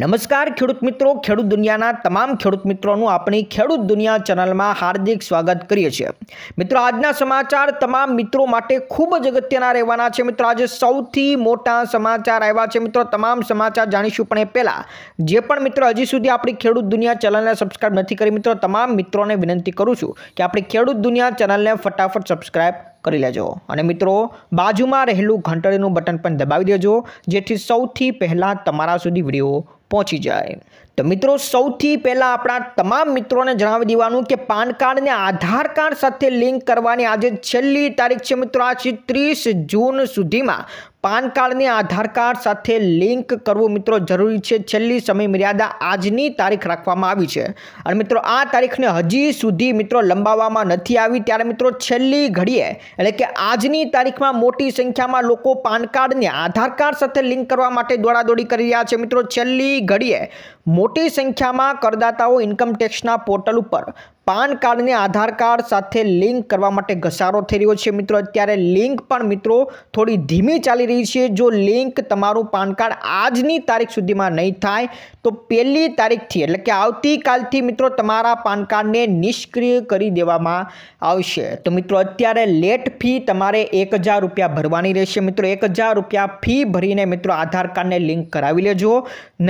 નમસ્કાર ખેડૂત મિત્રો ખેડૂત દુનિયાના તમામ ખેડૂત મિત્રોનું આપણી ખેડૂત દુનિયા ચેનલમાં હાર્દિક સ્વાગત કરીએ છીએ મિત્રો આજના સમાચાર તમામ મિત્રો માટે ખૂબ જ અગત્યના રહેવાના છે મિત્રો આજે સૌથી મોટા સમાચાર આવ્યા છે મિત્રો તમામ સમાચાર જાણીશું પણ એ પહેલાં જે પણ મિત્રો હજી સુધી આપણી ખેડૂત દુનિયા ચેનલને સબસ્ક્રાઈબ નથી કરી મિત્રો તમામ મિત્રોને વિનંતી કરું છું કે આપણી ખેડૂત દુનિયા ચેનલને ફટાફટ સબસ્ક્રાઈબ કરી લેજો અને મિત્રો બાજુમાં રહેલું ઘંટડીનું બટન પણ દબાવી દેજો જેથી સૌથી પહેલાં તમારા સુધી વિડીયો પહોંચી જાય તો મિત્રો સૌથી પહેલાં આપણા તમામ મિત્રોને જણાવી દેવાનું કે પાન કાર્ડને આધાર કાર્ડ સાથે લિંક કરવાની આજે છેલ્લી તારીખ છે મિત્રો આ ત્રીસ જૂન સુધીમાં પાન કાર્ડને આધાર કાર્ડ સાથે લિંક કરવું મિત્રો જરૂરી છે છેલ્લી સમય મર્યાદા આજની તારીખ રાખવામાં આવી છે અને મિત્રો આ તારીખને હજી સુધી મિત્રો લંબાવવામાં નથી આવી ત્યારે મિત્રો છેલ્લી ઘડીએ એટલે કે આજની તારીખમાં મોટી સંખ્યામાં લોકો પાન કાર્ડને આધાર કાર્ડ સાથે લિંક કરવા માટે દોડાદોડી કરી રહ્યા છે મિત્રો છેલ્લી ઘડીએ મોટી સંખ્યામાં કરદાતાઓ ઇન્કમટેક્સના પોર્ટલ ઉપર પાન કાર્ડને આધાર કાર્ડ સાથે લિંક કરવા માટે ઘસારો થઈ રહ્યો છે મિત્રો અત્યારે લિંક પણ મિત્રો થોડી ધીમી ચાલી રહી છે જો લિંક તમારું પાન કાર્ડ આજની તારીખ સુધીમાં નહીં થાય તો પહેલી તારીખથી એટલે કે આવતીકાલથી મિત્રો તમારા પાન કાર્ડને નિષ્ક્રિય કરી દેવામાં આવશે તો મિત્રો અત્યારે લેટ ફી તમારે એક રૂપિયા ભરવાની રહેશે મિત્રો એક રૂપિયા ફી ભરીને મિત્રો આધાર કાર્ડને લિંક કરાવી લેજો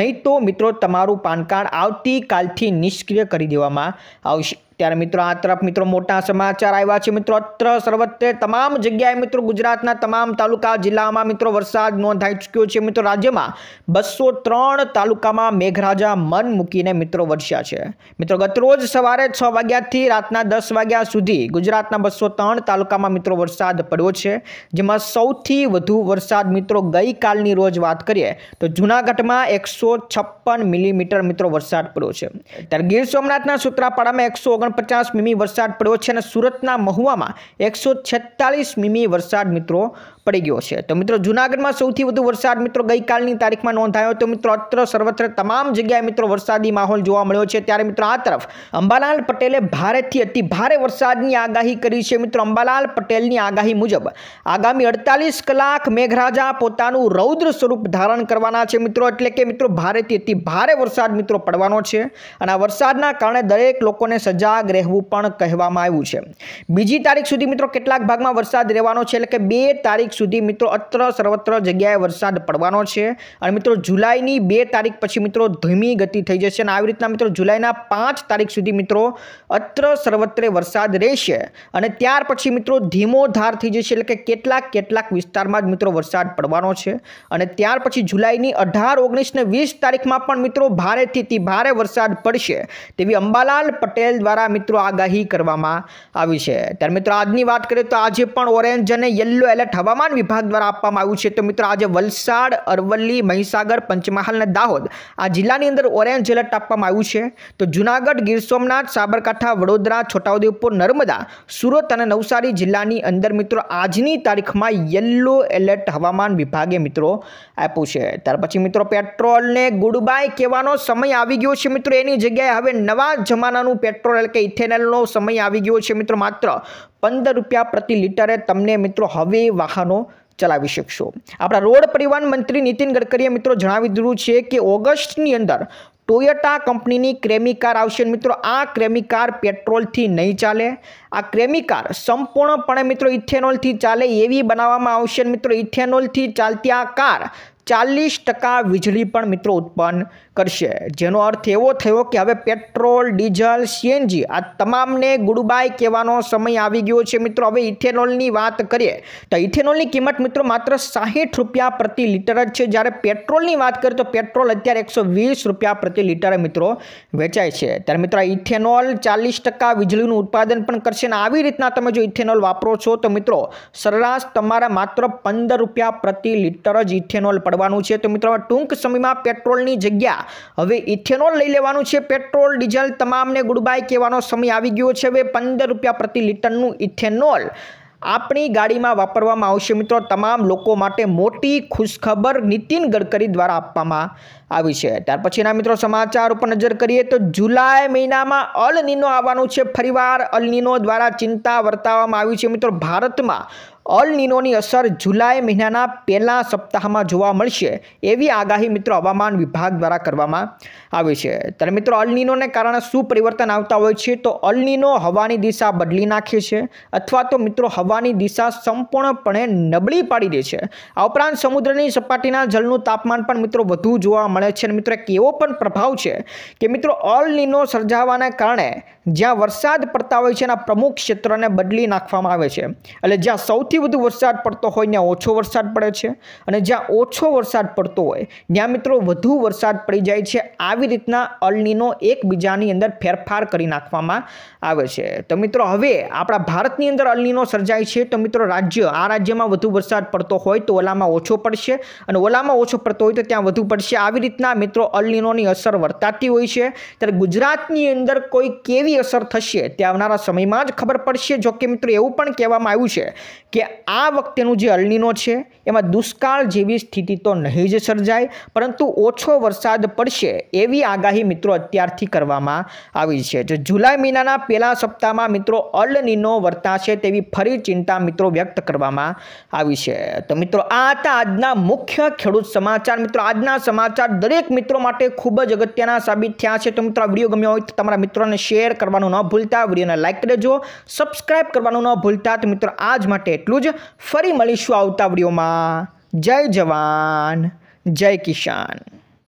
નહીં તો મિત્રો તમારું પાન કાર્ડ આવતીકાલથી નિષ્ક્રિય કરી દેવામાં આવશે ત્યારે મિત્રો આ તરફ મિત્રો મોટા સમાચાર આવ્યા છે મિત્રો અત્ર સર્વત્રે તમામ જગ્યાએ મિત્રો ગુજરાતના તમામ તાલુકા જિલ્લામાં મિત્રો વરસાદ નોંધાઈ ચૂક્યો છે મિત્રો રાજ્યમાં બસો ત્રણ તાલુકામાં મેઘરાજા મન મૂકીને મિત્રો વરસ્યા છે મિત્રો ગતરોજ સવારે છ વાગ્યાથી રાતના દસ વાગ્યા સુધી ગુજરાતના બસો ત્રણ તાલુકામાં મિત્રો વરસાદ પડ્યો છે જેમાં સૌથી વધુ વરસાદ મિત્રો ગઈકાલની રોજ વાત કરીએ તો જૂનાગઢમાં એકસો છપ્પન મિલીમીટર મિત્રો વરસાદ પડ્યો છે ત્યારે ગીર સોમનાથના સુત્રાપાડામાં એકસો ઓગણપચાસ મીમી વરસાદ પડ્યો છે અને સુરતના મહુવામાં એકસો છેતાલીસ મીમી વરસાદ મિત્રો પડી ગયો છે તો મિત્રો જૂનાગઢમાં સૌથી વધુ વરસાદ મિત્રો ગઈકાલની તારીખમાં નોંધાયો તો મિત્રો અત્ર સર્વત્ર તમામ જગ્યાએ મિત્રો વરસાદી માહોલ જોવા મળ્યો છે ત્યારે મિત્રો આ તરફ અંબાલાલ પટેલે ભારેથી અતિ ભારે વરસાદની આગાહી કરી છે મિત્રો અંબાલાલ પટેલની આગાહી મુજબ આગામી અડતાલીસ કલાક મેઘરાજા પોતાનું રૌદ્ર સ્વરૂપ ધારણ કરવાના છે મિત્રો એટલે કે મિત્રો ભારેથી અતિ ભારે વરસાદ મિત્રો પડવાનો છે અને આ વરસાદના કારણે દરેક લોકોને સજાગ રહેવું પણ કહેવામાં આવ્યું છે બીજી તારીખ સુધી મિત્રો કેટલાક ભાગમાં વરસાદ રહેવાનો છે એટલે કે બે તારીખ સુધી મિત્રો અત્ર સર્વત્ર જગ્યાએ વરસાદ પડવાનો છે અને મિત્રો જુલાઈની બે તારીખ પછી મિત્રો ધીમી ગતિ થઈ જશે અને આવી રીતના મિત્રો જુલાઈના પાંચ તારીખ સુધી મિત્રો અત્ર સર્વત્ર વરસાદ રહેશે અને ત્યાર પછી મિત્રો ધીમો ધાર થઈ જશે એટલે કે કેટલાક કેટલાક વિસ્તારમાં જ મિત્રો વરસાદ પડવાનો છે અને ત્યાર પછી જુલાઈની અઢાર ઓગણીસ ને વીસ તારીખમાં પણ મિત્રો ભારેથી ભારે વરસાદ પડશે તેવી અંબાલાલ પટેલ દ્વારા મિત્રો આગાહી કરવામાં આવી છે ત્યારે મિત્રો આજની વાત કરીએ તો આજે પણ ઓરેન્જ અને યલો એલર્ટ હવામાં હવામાન વિભાગ દ્વારા આપવામાં આવ્યું છે તો મિત્રો આજે વલસાડ અરવલ્લી મહીસાગર પંચમહાલ અને દાહોદ આ જિલ્લાની અંદર ઓરેન્જ એલર્ટ આપવામાં આવ્યું છે તો જૂનાગઢ ગીર સોમનાથ સાબરકાંઠા વડોદરા છોટાઉદેપુર નર્મદા સુરત અને નવસારી જિલ્લાની અંદર મિત્રો આજની તારીખમાં યલો એલર્ટ હવામાન વિભાગે મિત્રો આપ્યું છે ત્યાર પછી મિત્રો પેટ્રોલને ગુડ બાય કહેવાનો સમય આવી ગયો છે મિત્રો એની જગ્યાએ હવે નવા જમાનાનું પેટ્રોલ એટલે કે ઇથેનલનો સમય આવી ગયો છે મિત્રો માત્ર પંદર રૂપિયા પ્રતિ લિટરે તમને મિત્રો હવે વાહનો ચલાવી શકશો આપણા રોડ પરિવહન મંત્રી નીતિન ગડકરીએ મિત્રો જણાવી દીધું છે કે ઓગસ્ટની અંદર ટોયોટા કંપનીની ક્રેમી કાર આવશે મિત્રો આ ક્રેમી કાર પેટ્રોલથી નહીં ચાલે આ ક્રેમી કાર સંપૂર્ણપણે મિત્રો ઇથેનોલથી ચાલે એવી બનાવવામાં આવશે મિત્રો ઇથેનોલથી ચાલતી આ કાર ચાલીસ ટકા વીજળી પણ મિત્રો ઉત્પન્ન કરશે જેનો અર્થ એવો થયો કે હવે પેટ્રોલ ડીઝલ સીએનજી આ તમામને ગુડબાય કહેવાનો સમય આવી ગયો છે મિત્રો હવે ઇથેનોલની વાત કરીએ તો ઇથેનોલની કિંમત મિત્રો માત્ર સાહીઠ રૂપિયા પ્રતિ લીટર જ છે જ્યારે પેટ્રોલની વાત કરીએ તો પેટ્રોલ અત્યારે એકસો વીસ રૂપિયા પ્રતિ લીટરે મિત્રો વેચાય છે ત્યારે મિત્રો ઇથેનોલ ચાલીસ ટકા વીજળીનું ઉત્પાદન પણ કરશે અને આવી રીતના તમે જો ઇથેનોલ વાપરો છો તો મિત્રો સરેરાશ તમારા માત્ર પંદર રૂપિયા પ્રતિ લીટર જ ઇથેનોલ પડે પડવાનું છે તો મિત્રો ટૂંક સમયમાં પેટ્રોલની જગ્યા હવે ઇથેનોલ લઈ લેવાનું છે પેટ્રોલ ડીઝલ તમામને ગુડ બાય કહેવાનો સમય આવી ગયો છે હવે પંદર રૂપિયા પ્રતિ લિટરનું ઇથેનોલ આપણી ગાડીમાં વાપરવામાં આવશે મિત્રો તમામ લોકો માટે મોટી ખુશખબર નીતિન ગડકરી દ્વારા આપવામાં આવી છે ત્યાર પછીના મિત્રો સમાચાર ઉપર નજર કરીએ તો જુલાઈ મહિનામાં અલ નીનો આવવાનું છે ફરીવાર અલ નીનો દ્વારા ચિંતા વર્તાવવામાં આવી છે મિત્રો ભારતમાં અલ નીનોની અસર જુલાઈ મહિનાના પહેલા સપ્તાહમાં જોવા મળશે એવી આગાહી મિત્રો હવામાન વિભાગ દ્વારા કરવામાં આવી છે ત્યારે મિત્રો અલનીનોને કારણે શું પરિવર્તન આવતા હોય છે તો અલ નીનો હવાની દિશા બદલી નાખે છે અથવા તો મિત્રો હવાની દિશા સંપૂર્ણપણે નબળી પાડી દે છે આ ઉપરાંત સમુદ્રની સપાટીના જળનું તાપમાન પણ મિત્રો વધુ જોવા મળે માણે છે અને મિત્રો એક એવો પણ પ્રભાવ છે કે મિત્રો ઓલ નીનો સર્જાવાના કારણે જ્યાં વરસાદ પડતા હોય છે એના પ્રમુખ ક્ષેત્રને બદલી નાખવામાં આવે છે એટલે જ્યાં સૌથી વધુ વરસાદ પડતો હોય ત્યાં ઓછો વરસાદ પડે છે અને જ્યાં ઓછો વરસાદ પડતો હોય ત્યાં મિત્રો વધુ વરસાદ પડી જાય છે આવી રીતના અલનીનો એકબીજાની અંદર ફેરફાર કરી નાખવામાં આવે છે તો મિત્રો હવે આપણા ભારતની અંદર અલનીનો સર્જાય છે તો મિત્રો રાજ્ય આ રાજ્યમાં વધુ વરસાદ પડતો હોય તો ઓલામાં ઓછો પડશે અને ઓલામાં ઓછો પડતો હોય તો ત્યાં વધુ પડશે આવી રીતના મિત્રો અલનીનોની અસર વર્તાતી હોય છે ત્યારે ગુજરાતની અંદર કોઈ કેવી કેવી અસર થશે તે આવનારા સમયમાં જ ખબર પડશે જો કે મિત્રો એવું પણ કહેવામાં આવ્યું છે કે આ વખતેનું જે અલનીનો છે એમાં દુષ્કાળ જેવી સ્થિતિ તો નહીં જ સર્જાય પરંતુ ઓછો વરસાદ પડશે એવી આગાહી મિત્રો અત્યારથી કરવામાં આવી છે જો જુલાઈ મહિનાના પહેલા સપ્તાહમાં મિત્રો અલનીનો વર્તાશે તેવી ફરી ચિંતા મિત્રો વ્યક્ત કરવામાં આવી છે તો મિત્રો આ હતા આજના મુખ્ય ખેડૂત સમાચાર મિત્રો આજના સમાચાર દરેક મિત્રો માટે ખૂબ જ અગત્યના સાબિત થયા છે તો મિત્રો આ વિડીયો ગમ્યો હોય તો તમારા મિત્રોને શેર કરવાનું ન ભૂલતા વિડીયોને લાઇક કરી દેજો સબસ્ક્રાઇબ કરવાનું ન ભૂલતા તો મિત્રો આજ માટે એટલું જ ફરી મળીશું આવતા વિડીયોમાં જય જવાન જય કિસાન